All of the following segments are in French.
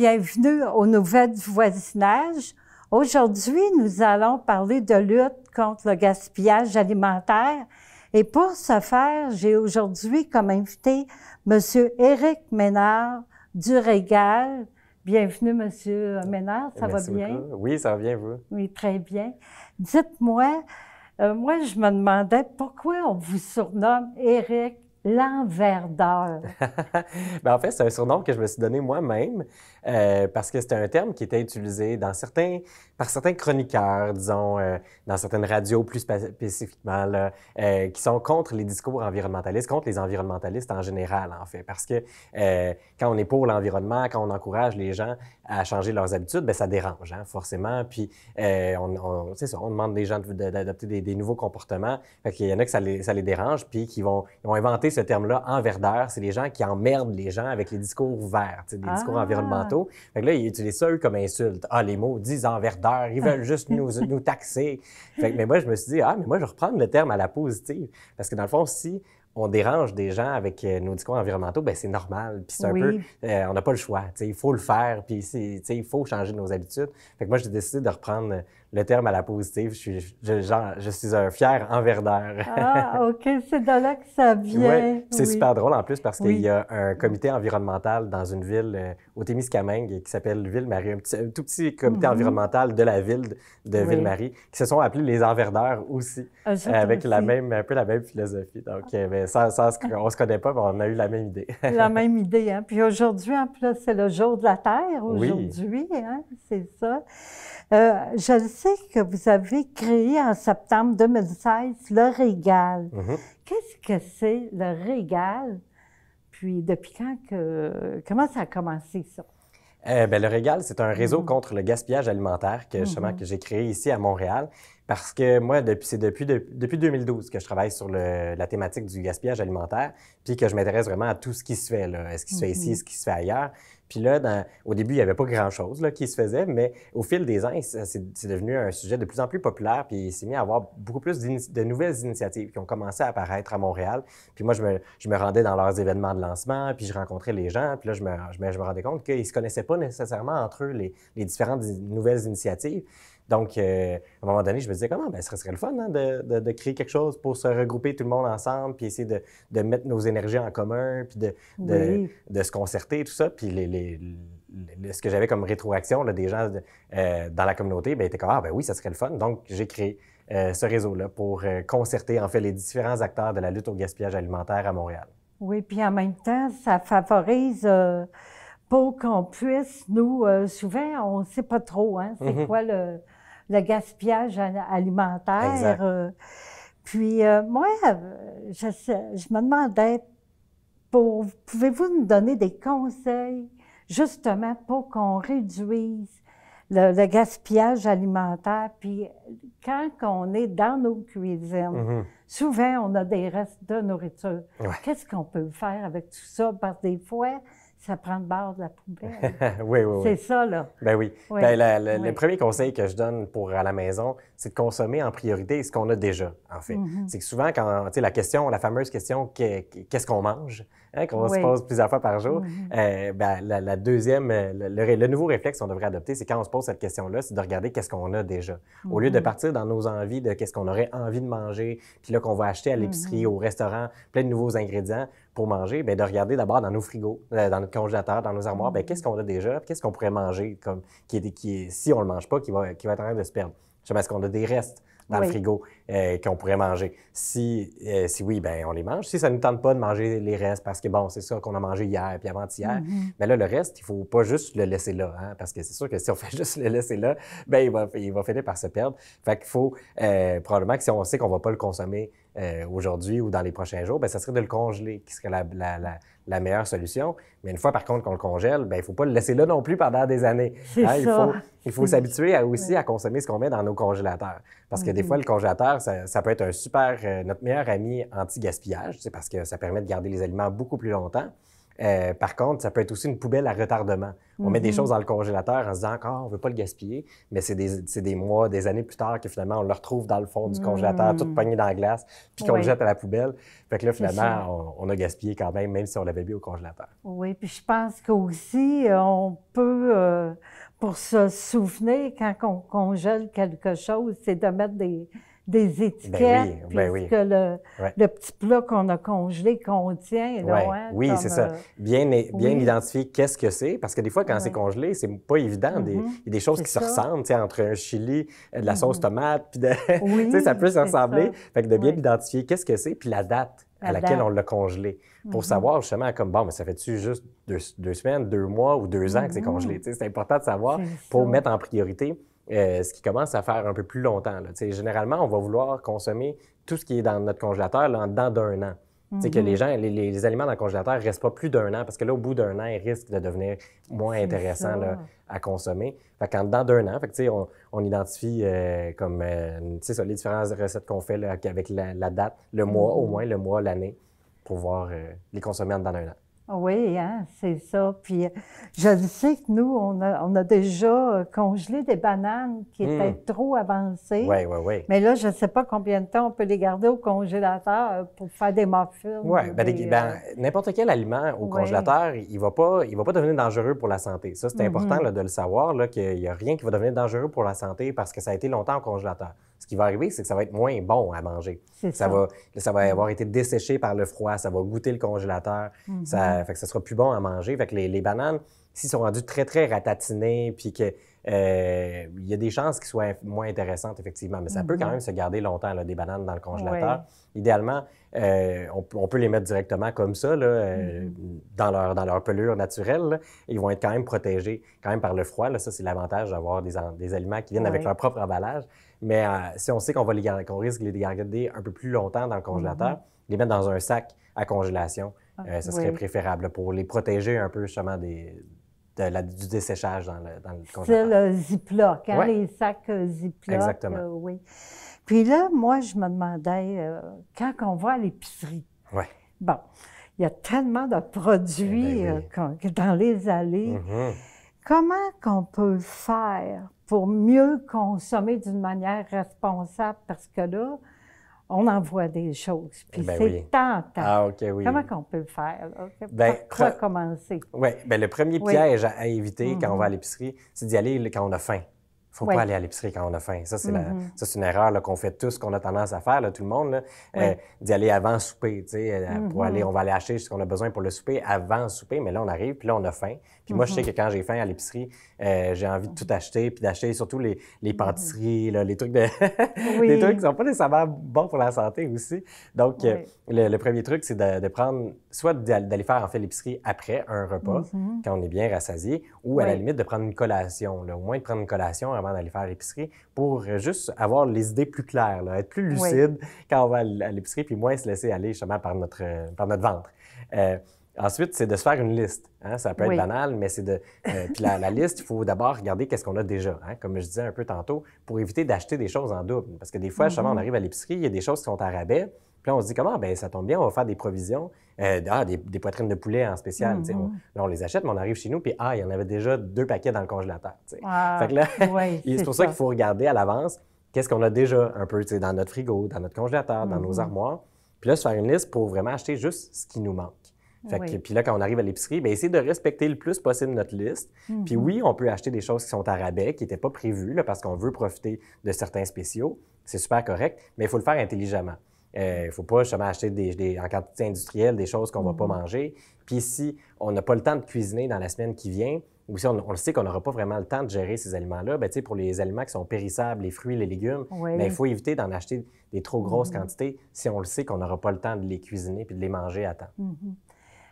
Bienvenue aux nouvelles du voisinage. Aujourd'hui, nous allons parler de lutte contre le gaspillage alimentaire. Et pour ce faire, j'ai aujourd'hui comme invité M. Éric Ménard du Régal. Bienvenue, M. Ménard. Ça va bien? Oui, ça va bien, vous? Oui, très bien. Dites-moi, euh, moi, je me demandais pourquoi on vous surnomme Éric L'enverdeur. Ben, en fait, c'est un surnom que je me suis donné moi-même euh, parce que c'était un terme qui était utilisé dans certains, par certains chroniqueurs, disons, euh, dans certaines radios plus spécifiquement, euh, qui sont contre les discours environnementalistes, contre les environnementalistes en général, en fait. Parce que quand on est pour l'environnement, quand on encourage les gens à changer leurs habitudes, bien, ça dérange, hein, forcément. Puis, euh, on, on on demande des gens d'adopter des, des, nouveaux comportements. Fait qu'il y en a que ça les, ça les dérange, puis qui vont, ils vont inventer ce terme-là enverdeur. C'est les gens qui emmerdent les gens avec les discours verts, des discours ah! environnementaux. Fait que là, ils utilisent ça, eux, comme insulte. Ah, les mots disent enverdeur, ils veulent juste nous, nous taxer. Fait mais moi, je me suis dit, ah, mais moi, je vais reprendre le terme à la positive. Parce que dans le fond, si on dérange des gens avec euh, nos discours environnementaux, ben c'est normal. Puis c'est un peu, euh, on n'a pas le choix. Il faut le faire. Puis il faut changer nos habitudes. Fait que moi, j'ai décidé de reprendre euh, le terme à la positive. Je suis, je, je suis un fier enverdeur. ah, OK, c'est de là que ça vient. c'est super drôle en plus parce qu'il y a un comité environnemental dans une ville euh, au Témiscamingue qui s'appelle Ville-Marie, un, tout petit comité mhm. environnemental de la ville de Ville-Marie qui se sont appelés les enverdeurs aussi, ah, euh, avec La même, un peu la même philosophie. Donc, euh, ben, on ne se connaît pas, mais on a eu la même idée. la même idée, hein? Puis aujourd'hui, en plus, c'est le jour de la Terre aujourd'hui, hein? c'est ça. Euh, je sais que vous avez créé en septembre 2016 le Régal. Mhm. Qu'est-ce que c'est le Régal? Puis depuis quand Comment ça a commencé, ça? Euh, ben, le Régal, c'est un réseau mhm. contre le gaspillage alimentaire que, mhm. que j'ai créé ici à Montréal. Parce que moi, c'est depuis, 2012 que je travaille sur la thématique du gaspillage alimentaire, puis que je m'intéresse vraiment à tout ce qui se fait, là, ce qui se fait ici, ce qui se fait ailleurs. Puis là, dans, au début, il n'y avait pas grand-chose qui se faisait, mais au fil des ans, c'est devenu un sujet de plus en plus populaire, puis il s'est mis à avoir beaucoup plus de nouvelles initiatives qui ont commencé à apparaître à Montréal. Puis moi, je me, je me rendais dans leurs événements de lancement, puis je rencontrais les gens, puis là, je me, je me, rendais compte qu'ils ne se connaissaient pas nécessairement entre eux, les, les différentes nouvelles initiatives. Donc, euh, à un moment donné, je me disais, comment? Ben, ce serait le fun hein, de, créer quelque chose pour se regrouper tout le monde ensemble, puis essayer de, mettre nos énergies en commun, puis de, se concerter, tout ça. Puis ce que j'avais comme rétroaction là, des gens euh, dans la communauté, ben, étaient comme, ah, ben oui, ça serait le fun. Donc, j'ai créé euh, ce réseau-là pour concerter, en fait, les différents acteurs de la lutte au gaspillage alimentaire à Montréal. Oui, puis en même temps, ça favorise pour qu'on puisse, nous, souvent, on ne sait pas trop, hein, c'est mm-hmm. quoi le le gaspillage alimentaire. Euh, puis euh, moi, euh, je, je, me demandais, pour, pouvez-vous nous donner des conseils justement pour qu'on réduise le, gaspillage alimentaire? Puis quand on est dans nos cuisines, mm-hmm. souvent on a des restes de nourriture. Qu'est-ce qu'on peut faire avec tout ça? Parce des fois, ça prend de bord de la poubelle. oui, oui, C'est ça, là. Ben oui. Ben, Le premier conseil que je donne pour à la maison, c'est de consommer en priorité ce qu'on a déjà, en fait. Mhm. C'est que souvent, quand, tu sais, la question, la fameuse question, qu'est-ce qu'on mange, hein, qu'on se pose plusieurs fois par jour, mhm. euh, ben, la, deuxième, euh, le, nouveau réflexe qu'on devrait adopter, c'est quand on se pose cette question-là, c'est de regarder qu'est-ce qu'on a déjà. Au lieu de mhm. partir dans nos envies de qu'est-ce qu'on aurait envie de manger, puis là qu'on va acheter à l'épicerie, au restaurant, plein de nouveaux ingrédients, pour manger, ben, de regarder d'abord dans nos frigos, euh, dans nos congélateur, dans nos armoires, ben, qu'est-ce mm. qu'on a déjà, qu'est-ce qu'on pourrait manger, comme, qui, est, qui est, si on ne le mange pas, qui va, qui va être en train de se perdre. Je sais pas, est-ce qu'on a des restes dans le frigo? Euh, qu'on pourrait manger. Si, euh, si oui, ben on les mange. Si ça ne nous tente pas de manger les restes, parce que bon, c'est ça qu'on a mangé hier puis avant-hier, mais mhm. ben là, le reste, il faut pas juste le laisser là, hein, parce que c'est sûr que si on fait juste le laisser là, ben il va, il va finir par se perdre. Fait qu'il faut euh, probablement que si on sait qu'on va pas le consommer aujourd'hui ou dans les prochains jours, ben ça serait de le congeler, qui serait la, la, meilleure solution. Mais une fois, par contre, qu'on le congèle, ben il faut pas le laisser là non plus pendant des années. Hein. Il faut, il faut s'habituer aussi à consommer ce qu'on met dans nos congélateurs. Parce que des fois, le congélateur, ça, peut être un super, euh, notre meilleur ami anti-gaspillage, c'est parce que ça permet de garder les aliments beaucoup plus longtemps. Euh, par contre, ça peut être aussi une poubelle à retardement. On met des mhm. choses dans le congélateur en se disant encore, on on veut pas le gaspiller, mais c'est des, des, mois, des années plus tard que finalement on le retrouve dans le fond du congélateur, tout mhm. pogné dans la glace, puis qu'on le jette à la poubelle. Fait que là, finalement, on, a gaspillé quand même, même si on l'avait mis au congélateur. Oui, puis je pense qu'aussi, euh, on peut, pour se souvenir, quand on congèle quelque chose, c'est de mettre des, des ben étiquettes, ben puisque le, petit plat qu'on a congelé contient. ouais. Hein, oui, c'est ça. Euh, bien, bien identifier qu'est-ce que c'est, parce que des fois, quand c'est congelé, c'est pas évident. des, mm-hmm. il y a des choses qui se ressemblent, entre un chili, euh, de la sauce mm-hmm. tomate, puis de, ça peut se ressembler. Fait que de bien identifier qu'est-ce que c'est, puis la date à laquelle on l'a congelé, pour mm-hmm. savoir justement comme, bon, mais ça fait-tu juste deux, semaines, deux mois ou deux ans que c'est congelé? C'est important de savoir pour mettre en priorité euh, ce qui commence à faire un peu plus longtemps. Généralement, on va vouloir consommer tout ce qui est dans notre congélateur là, en dedans d'un an. que les, mhm. gens, les, aliments dans le congélateur ne restent pas plus d'un an parce que là, au bout d'un an, ils risquent de devenir moins intéressants à consommer. Fait qu'en dedans d'un an, fait on, on identifie euh, comme euh, ça, les différentes recettes qu'on fait avec la, date, le mois au mhm. moins, le mois, l'année, pour pouvoir euh, les consommer en dedans d'un an. Oui, hein, c'est ça. Puis euh, je sais que nous, on a, déjà euh, congelé des bananes qui hmm. étaient trop avancées. Oui, oui, oui. Mais là, je ne sais pas combien de temps on peut les garder au congélateur pour faire des muffins. Oui, ben, ben, euh, n'importe quel aliment au congélateur, il ne va, pas, va pas devenir dangereux pour la santé. Ça, c'est mm-hmm. important de le savoir, qu'il n'y a rien qui va devenir dangereux pour la santé parce que ça a été longtemps au congélateur ce qui va arriver, c'est que ça va être moins bon à manger. ça va, ça va mm. avoir été desséché par le froid, ça va goûter le congélateur, mm-hmm. ça que ça sera plus bon à manger. Fait que les bananes, s'ils sont rendus très, très ratatinés, puis qu'il euh, il y a des chances qu'ils soient moins intéressantes, effectivement, mais ça peut quand mhm. même se garder longtemps, des bananes dans le congélateur. Idéalement, euh, on, peut les mettre directement comme ça, là, euh, mhm. dans, leur, dans leur pelure naturelle. Ils vont être quand même protégés quand même par le froid. Ça, c'est l'avantage d'avoir des, des, aliments qui viennent avec leur propre emballage. Mais si on sait qu'on qu'on risque de les garder un peu plus longtemps dans le congélateur, mhm. les mettre dans un sac à congélation, ce ah, ça serait préférable pour les protéger un peu justement des, du desséchage dans le, dans C'est le Ziploc, hein, les sacs euh, Ziploc. Exactement. Euh, Puis là, moi, je me demandais, euh, quand on va à l'épicerie, bon, il y a tellement de produits eh ben dans les allées. Mm-hmm. Comment qu'on peut faire pour mieux consommer d'une manière responsable? Parce que là, on envoie des choses. Puis ben c'est oui. tentant. Ah, oui. Comment qu'on peut le faire? Là? Ben, Oui, ben, le premier piège à, éviter quand on va à mhm. l'épicerie, c'est d'y aller quand on a faim faut pas aller à l'épicerie quand on a faim. Ça, c'est mm-hmm. ça c'est une erreur qu'on fait tous, qu'on a tendance à faire, tout le monde, là, euh, d'y aller avant souper. tu euh, pour mm-hmm. aller, on va aller acheter ce qu'on a besoin pour le souper avant souper, mais là, on arrive, puis là, on a faim. Puis moi, je sais mm-hmm. que quand j'ai faim à l'épicerie, euh, j'ai envie de tout acheter, puis d'acheter surtout les, les pâtisseries, les trucs de... trucs qui sont pas nécessairement bons pour la santé aussi. Donc, le, premier truc, c'est de, de prendre soit d'aller faire en fait l'épicerie après un repas, mhm. quand on est bien rassasié, ou à la limite de prendre une collation, au moins de prendre une collation avant d'aller faire l'épicerie pour euh, juste avoir les idées plus claires, être plus lucide quand on va à l'épicerie, puis moins se laisser aller justement par notre, euh, par notre ventre. Euh, ensuite, c'est de se faire une liste. Hein. Ça peut être banal, mais c'est de... puis la, liste, il faut d'abord regarder qu'est-ce qu'on a déjà, hein? comme je disais un peu tantôt, pour éviter d'acheter des choses en double. Parce que des fois, mm on arrive à l'épicerie, il y a des choses qui sont à rabais, puis là, on se dit comment? Ah, ben ça tombe bien, on va faire des provisions. Euh, ah, des, poitrines de poulet en spécial. Mm, mm. on, les achète, mais on arrive chez nous, puis ah, il y en avait déjà deux paquets dans le congélateur. c'est pour ça, qu'il faut regarder à l'avance qu'est-ce qu'on a déjà un peu dans notre frigo, dans notre congélateur, dans nos mm-hmm. armoires. Puis là, se faire une liste pour vraiment acheter juste ce qui nous manque. Puis là, quand on arrive à l'épicerie, bien, essayer de respecter le plus possible notre liste. Puis mm-hmm. oui, on peut acheter des choses qui sont à rabais, qui n'étaient pas prévues, là, parce qu'on veut profiter de certains spéciaux. C'est super correct, mais il faut le faire intelligemment. Euh, il ne faut pas justement acheter des, en quantité industrielle des choses qu'on ne va pas mhm. manger. Puis si on n'a pas le temps de cuisiner dans la semaine qui vient, ou si on, le sait qu'on n'aura pas vraiment le temps de gérer ces aliments-là, ben, pour les aliments qui sont périssables, les fruits, les légumes, ben, il faut éviter d'en acheter des trop grosses mhm. quantités si on le sait qu'on n'aura pas le temps de les cuisiner et de les manger à temps. Mhm.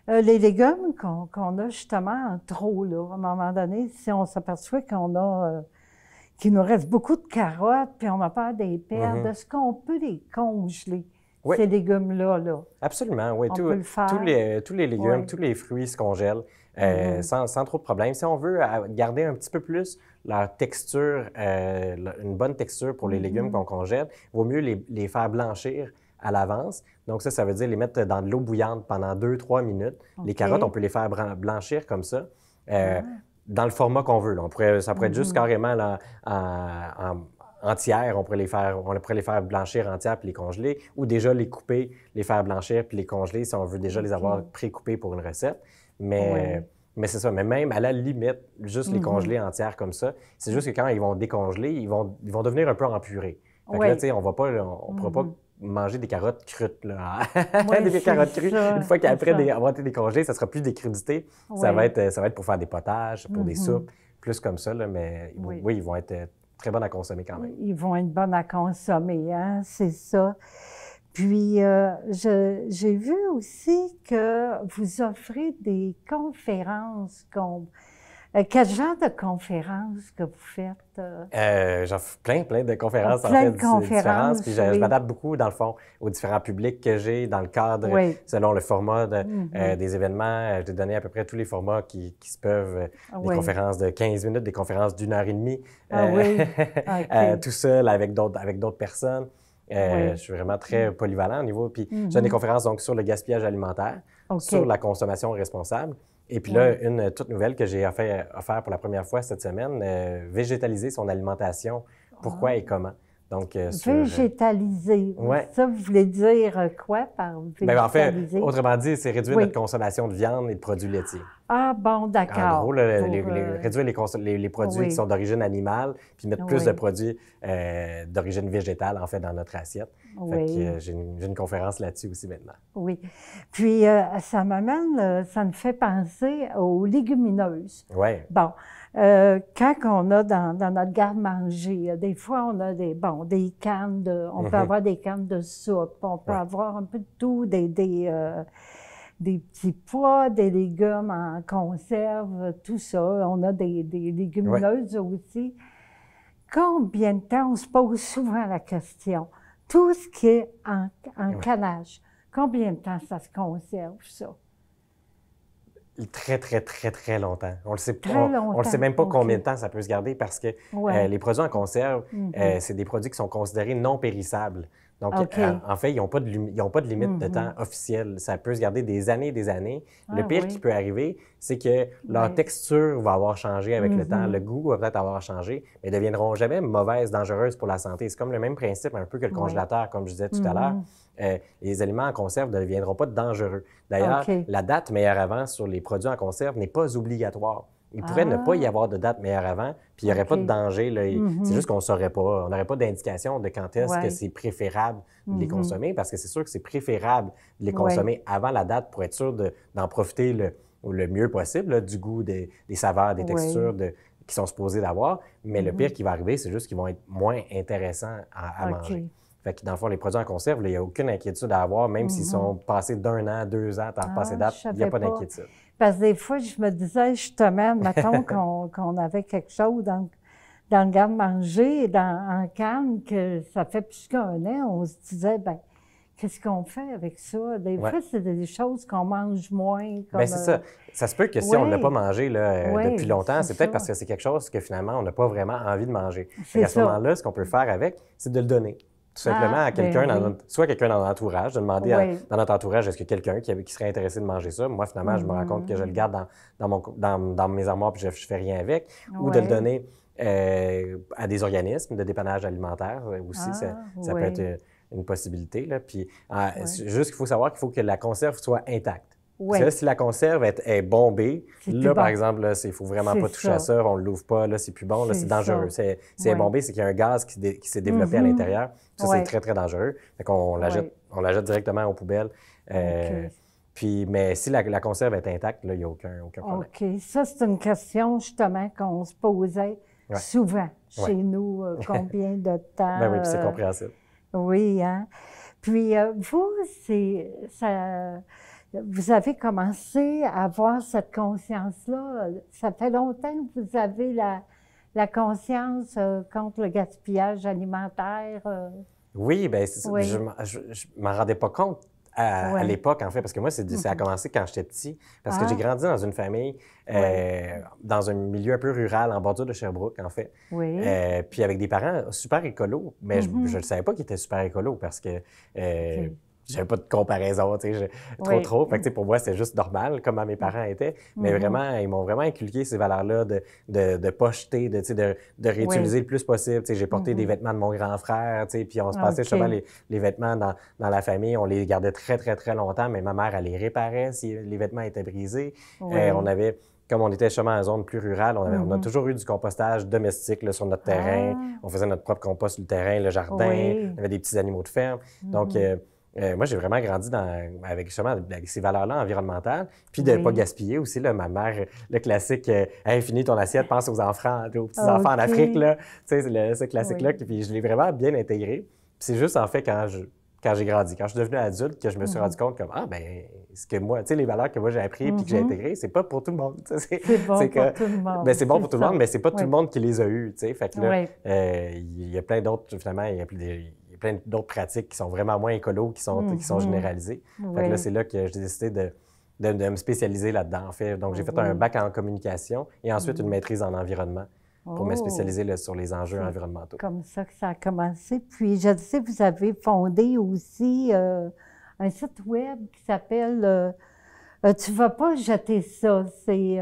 Euh, les légumes qu'on a justement trop, là, à un moment donné, si on s'aperçoit qu'on a... Euh, qu'il nous reste beaucoup de carottes, puis on a peur des pertes. Mhm. Est-ce qu'on peut les congeler, ces légumes-là? Là? Absolument, oui. On peut le faire. Tous, les, tous les légumes, tous les fruits se congèlent euh, mhm. sans, sans, trop de problèmes. Si on veut euh, garder un petit peu plus leur texture, euh, une bonne texture pour les légumes mhm. qu'on congèle, vaut mieux les, les faire blanchir à l'avance. Donc ça, ça veut dire les mettre dans de l'eau bouillante pendant 2-3 minutes. Les carottes, on peut les faire blanchir comme ça. Euh, ah dans le format qu'on veut. On pourrait, ça pourrait être juste mm-hmm. carrément là, en, en on pourrait les faire, on pourrait les faire blanchir entière puis les congeler, ou déjà les couper, les faire blanchir puis les congeler si on veut déjà les avoir pré-coupés pour une recette. Mais, mais c'est ça. Mais même à la limite, juste les mm-hmm. congeler entières comme ça, c'est juste que quand ils vont décongeler, ils vont, ils vont devenir un peu empurés. Fait que on ne pourra pas mm-hmm manger des carottes crues Là. des carottes crues. une fois qu'après des, avoir été décongelées, ça sera plus des crudités. Ça, va être, ça va être pour faire des potages, pour des mm-hmm. soupes, plus comme ça. Là, mais oui. ils vont être euh, très bonnes à consommer quand même. Ils vont être bons à consommer, hein? c'est ça. Puis, euh, j'ai vu aussi que vous offrez des conférences. qu'on euh, quel genre de conférences que vous faites? Euh, euh j'en fais plein, plein de conférences, plein de conférences, Puis je, m'adapte beaucoup, dans le fond, aux différents publics que j'ai dans le cadre, selon le format euh, mm-hmm. des événements. Je donné à peu près tous les formats qui, qui se peuvent, ah des conférences de 15 minutes, des conférences d'une heure et demie, ah tout seul avec d'autres, avec d'autres personnes. Ah je suis vraiment très mm. polyvalent au niveau. Puis j'ai des mm-hmm. conférences donc sur le gaspillage alimentaire, sur la consommation responsable, et puis là, une euh, toute nouvelle que j'ai offert, faire pour la première fois cette semaine, euh, végétaliser son alimentation. Pourquoi ah. et comment? Donc, euh, euh, Végétaliser. Ça, vous voulez dire euh, quoi par ben, ben, végétaliser? autrement dit, c'est réduire notre consommation de viande et de produits laitiers. Ah bon, d'accord. En gros, réduire les, produits qui sont d'origine animale, puis mettre plus de produits d'origine végétale, en fait, dans notre assiette. j'ai, une, une, conférence là-dessus aussi maintenant. Oui. Puis, ça m'amène, ça me fait penser aux légumineuses. Oui. Bon. Euh, quand on a dans, dans notre garde-manger, euh, des fois on a des bon, des cannes de, on peut mhm. avoir des cannes de soupe, on peut avoir un peu de tout, des euh, des, petits pois, des légumes en conserve, tout ça. On a des, des légumineuses aussi. Combien de temps on se pose souvent la question Tout ce qui est en, en canage, combien de temps ça se conserve ça très, très, très, très longtemps. On ne sait, on, sait même pas combien de temps ça peut se garder parce que euh, les produits en conserve, mm-hmm. euh, c'est des produits qui sont considérés non périssables. Donc, ah, euh, en fait, ils n'ont pas, de, limite de mm-hmm. temps officielle. Ça peut se garder des années et des années. Ah, le pire qui peut arriver, c'est que leur texture va avoir changé avec le temps. Mm-hmm. Le goût va peut-être avoir changé, mais ne deviendront jamais mauvaises, dangereuses pour la santé. C'est comme le même principe un peu que le congélateur, comme je disais tout à mm-hmm. l'heure. Euh, les aliments en conserve ne deviendront pas dangereux. D'ailleurs, la date meilleure avant sur les produits en conserve n'est pas obligatoire. Il pourrait ne pas y ah. avoir de date meilleure avant, puis il n'y aurait pas de danger. là. C'est mhm. juste qu'on ne saurait pas. On n'aurait pas d'indication de quand est-ce que c'est préférable de les mhm. consommer, parce que c'est sûr que c'est préférable de les consommer avant la date pour être sûr d'en profiter le, mieux possible du goût, des, saveurs, des textures, de, qui sont supposés d'avoir, mais le mhm. pire qui va arriver, c'est juste qu'ils vont être moins intéressants à, manger. Fait que dans le fond, les produits en conserve, il n'y a aucune inquiétude à avoir, même s'ils sont passés d'un an, deux ans, t'as repassé ah, date, il n'y a pas. d'inquiétude. Parce que des fois, je me disais justement, maintenant qu'on avait quelque chose dans, le garde-manger, en calme, que ça fait plus qu'un an, on se disait, ben qu'est-ce qu'on fait avec ça? Des fois, c'est des choses qu'on mange moins. Bien, c'est ça. Ça se peut que si on ne l'a pas mangé euh, depuis longtemps, c'est peut-être parce que c'est quelque chose que finalement, on n'a pas vraiment envie de manger. À ce moment-là, ce qu'on peut faire avec, c'est de le donner tout simplement à quelqu'un, ah, soit quelqu'un dans l'entourage, de demander dans notre entourage est-ce que quelqu'un qui, serait intéressé de manger ça. Moi, finalement, je me rends compte que je le mm. garde dans, mon, dans, mes armoires et je ne fais rien avec. Ou de le donner euh, à des organismes de dépannage alimentaire euh, aussi. ça, ah, peut être euh, une possibilité. Là. Puis, ah, juste qu'il faut savoir qu'il faut que la conserve soit intacte si la conserve est, bombée, là, par exemple, il ne faut vraiment pas toucher à ça, on ne l'ouvre pas, là, c'est plus bon, là, c'est dangereux. C'est est bombé, c'est qu'il y a un gaz qui, s'est développé à mm-hmm. l'intérieur. Ça, c'est très, très dangereux. Donc, on, la on directement aux poubelles. Euh, puis, mais si la, conserve est intacte, là, il n'y a aucun, problème. OK. Ça, c'est une question, justement, qu'on se posait souvent chez nous. Euh, combien de temps? ben oui, puis c'est euh, compréhensible. oui, hein? Puis, vous, c'est... ça vous avez commencé à avoir cette conscience-là. Ça fait longtemps que vous avez la, conscience euh, contre le gaspillage alimentaire. Euh. Oui, bien, je ne m'en rendais pas compte à, l'époque, en fait, parce que moi, c'est, ça a mhm. commencé quand j'étais petit, parce que j'ai ah. grandi dans une famille, euh, dans un milieu un peu rural, en bordure de Sherbrooke, en fait. Oui. puis avec des parents super écolos, mais je ne mhm. savais pas qu'ils étaient super écolos, parce que j'avais pas de comparaison, tu sais, trop, trop. Fait que, pour moi, c'était juste normal, comme à mes parents mm. étaient. Mais mm-hmm. vraiment, ils m'ont vraiment inculqué ces valeurs-là de, de, de, pas jeter, de, de, de réutiliser le plus possible. j'ai porté des mm-hmm. vêtements de mon grand frère, tu puis on se passait souvent les, les vêtements dans, dans, la famille. On les gardait très, très, très longtemps, mais ma mère, elle les réparait si les vêtements étaient brisés. Euh, on avait comme on était chemin en zone plus rurale, on, avait, on a mm-hmm. toujours eu du compostage domestique là, sur notre terrain. Ah. On faisait notre propre compost sur le terrain, le jardin. On avait des petits animaux de ferme. Donc, euh, euh, moi, j'ai vraiment grandi dans, avec justement ces valeurs-là environnementales, puis de ne pas gaspiller aussi. Là, ma mère, le classique euh, ton assiette, pense aux enfants, aux petits-enfants en Afrique », là. Tu sais, ce classique-là, puis je l'ai vraiment bien intégré. c'est juste, en fait, quand je quand j'ai grandi, quand je suis devenu adulte, que je me suis mhm. rendu compte comme ah ben, ce que moi, tu sais les valeurs que moi j'ai apprises et puis que j'ai mhm. intégrées, c'est pas pour tout le monde. C'est bon pour tout le monde. c'est bon pour tout le monde, mais c'est pas tout le monde qui les a eus. Tu sais, fait que euh, il y a plein d'autres finalement, il y a plus des a plein d'autres pratiques qui sont vraiment moins écolo, qui sont, sont mhm. généralisées. là, c'est là que j'ai décidé de, me spécialiser là-dedans, Donc, j'ai ah fait un bac en communication et ensuite une mhm. maîtrise en environnement pour me oh. spécialiser sur les enjeux environnementaux. Comme ça que ça a commencé. Puis, je sais, vous avez fondé aussi euh, un site web qui s'appelle euh, euh, Tu vas pas jeter ça ». C'est...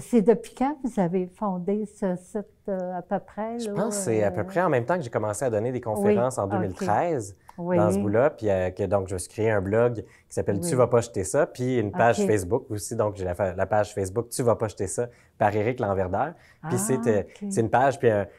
C'est depuis quand vous avez fondé ce site euh, à peu près? je pense que c'est à peu euh? près en même temps que j'ai commencé à donner des conférences en 2013 dans ce bout-là. Puis euh, que, donc, je me créé un blog qui s'appelle Tu vas pas jeter ça, puis une page Facebook aussi. Donc, j'ai la, page Facebook Tu vas pas jeter ça par Éric Lanverdeur. Puis ah, c'est une page, puis dans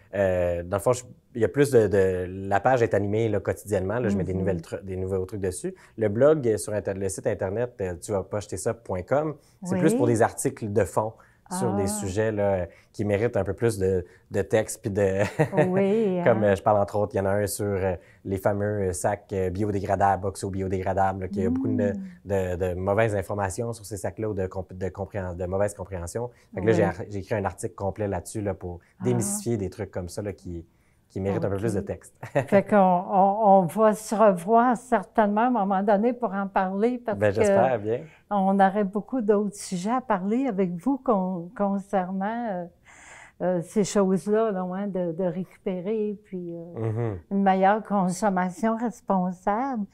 le fond, je il y a plus de, La page est animée quotidiennement. je mets des, mm-hmm. nouvelles des nouveaux trucs dessus. Le blog euh, sur le site Internet, euh, tu vas pas acheter ça.com, c'est plus pour des articles de fond sur des ah. sujets qui méritent un peu plus de, de texte. Puis de Comme hein. euh, je parle entre autres, il y en a un sur les fameux sacs biodégradables, oxo-biodégradables, qui a beaucoup mm. de, de, mauvaises informations sur ces sacs-là ou de, de, mauvaise compréhension. là, j'ai écrit un article complet là-dessus là, pour ah. démystifier des trucs comme ça qui, qui mérite un peu plus de texte. fait qu'on on, va se revoir certainement à un moment donné pour en parler parce bien, que bien. on aurait beaucoup d'autres sujets à parler avec vous concernant euh, euh, ces choses-là, loin hein, de, de, récupérer, puis euh, mm-hmm. une meilleure consommation responsable.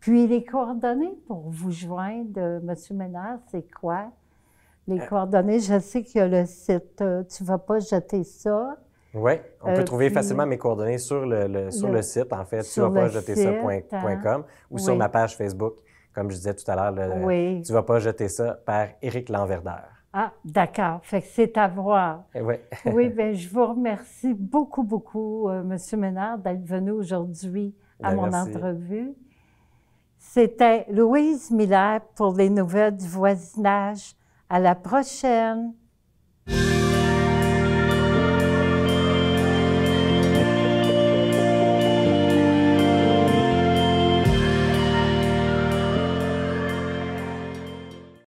Puis les coordonnées pour vous joindre, M. Ménard, c'est quoi? Les coordonnées, je sais qu'il y a le site Tu vas pas jeter ça. Oui, on peut euh, trouver facilement mes coordonnées sur le, sur le, site, en fait, sur ou sur ma page Facebook, comme je disais tout à l'heure, tu vas pas jeter ça par Éric Lanverdeur. Ah, d'accord. Fait que c'est à voir. Eh oui, bien, je vous remercie beaucoup, beaucoup, euh, M. Ménard, d'être venu aujourd'hui à ben, mon entrevue. C'était Louise Miller pour les nouvelles du voisinage. À la prochaine!